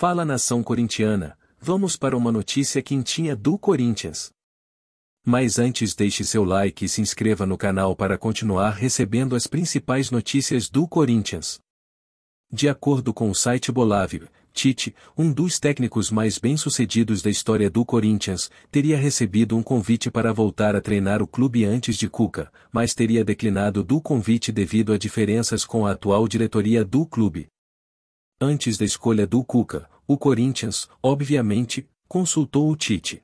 Fala nação corintiana, vamos para uma notícia quentinha do Corinthians. Mas antes deixe seu like e se inscreva no canal para continuar recebendo as principais notícias do Corinthians. De acordo com o site Bolávio, Tite, um dos técnicos mais bem-sucedidos da história do Corinthians, teria recebido um convite para voltar a treinar o clube antes de Cuca, mas teria declinado do convite devido a diferenças com a atual diretoria do clube. Antes da escolha do Cuca, o Corinthians, obviamente, consultou o Tite.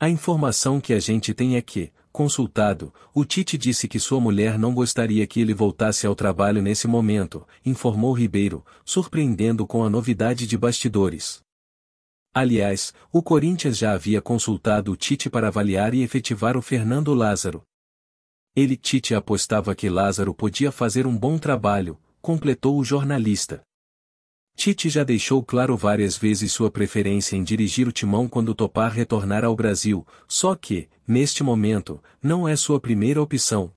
A informação que a gente tem é que, consultado, o Tite disse que sua mulher não gostaria que ele voltasse ao trabalho nesse momento, informou Ribeiro, surpreendendo com a novidade de bastidores. Aliás, o Corinthians já havia consultado o Tite para avaliar e efetivar o Fernando Lázaro. Ele Tite apostava que Lázaro podia fazer um bom trabalho, completou o jornalista. Tite já deixou claro várias vezes sua preferência em dirigir o timão quando topar retornar ao Brasil, só que, neste momento, não é sua primeira opção.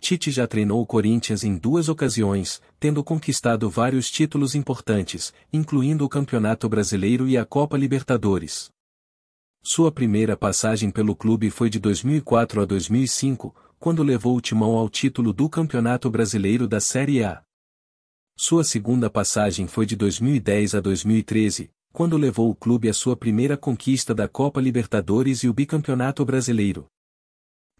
Tite já treinou o Corinthians em duas ocasiões, tendo conquistado vários títulos importantes, incluindo o Campeonato Brasileiro e a Copa Libertadores. Sua primeira passagem pelo clube foi de 2004 a 2005, quando levou o timão ao título do Campeonato Brasileiro da Série A. Sua segunda passagem foi de 2010 a 2013, quando levou o clube à sua primeira conquista da Copa Libertadores e o Bicampeonato Brasileiro.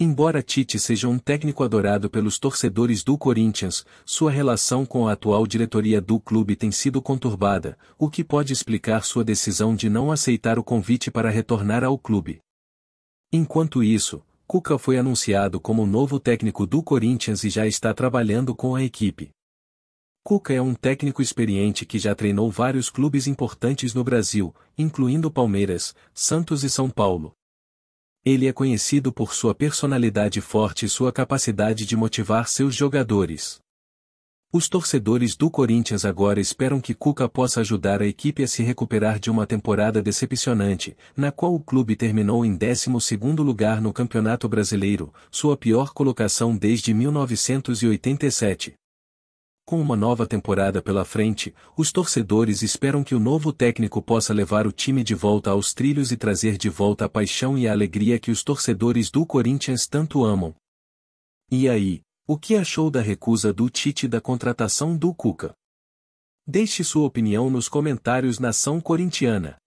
Embora Tite seja um técnico adorado pelos torcedores do Corinthians, sua relação com a atual diretoria do clube tem sido conturbada, o que pode explicar sua decisão de não aceitar o convite para retornar ao clube. Enquanto isso, Cuca foi anunciado como novo técnico do Corinthians e já está trabalhando com a equipe. Cuca é um técnico experiente que já treinou vários clubes importantes no Brasil, incluindo Palmeiras, Santos e São Paulo. Ele é conhecido por sua personalidade forte e sua capacidade de motivar seus jogadores. Os torcedores do Corinthians agora esperam que Cuca possa ajudar a equipe a se recuperar de uma temporada decepcionante, na qual o clube terminou em 12º lugar no Campeonato Brasileiro, sua pior colocação desde 1987. Com uma nova temporada pela frente, os torcedores esperam que o novo técnico possa levar o time de volta aos trilhos e trazer de volta a paixão e a alegria que os torcedores do Corinthians tanto amam. E aí, o que achou da recusa do Tite da contratação do Cuca? Deixe sua opinião nos comentários na ação corintiana.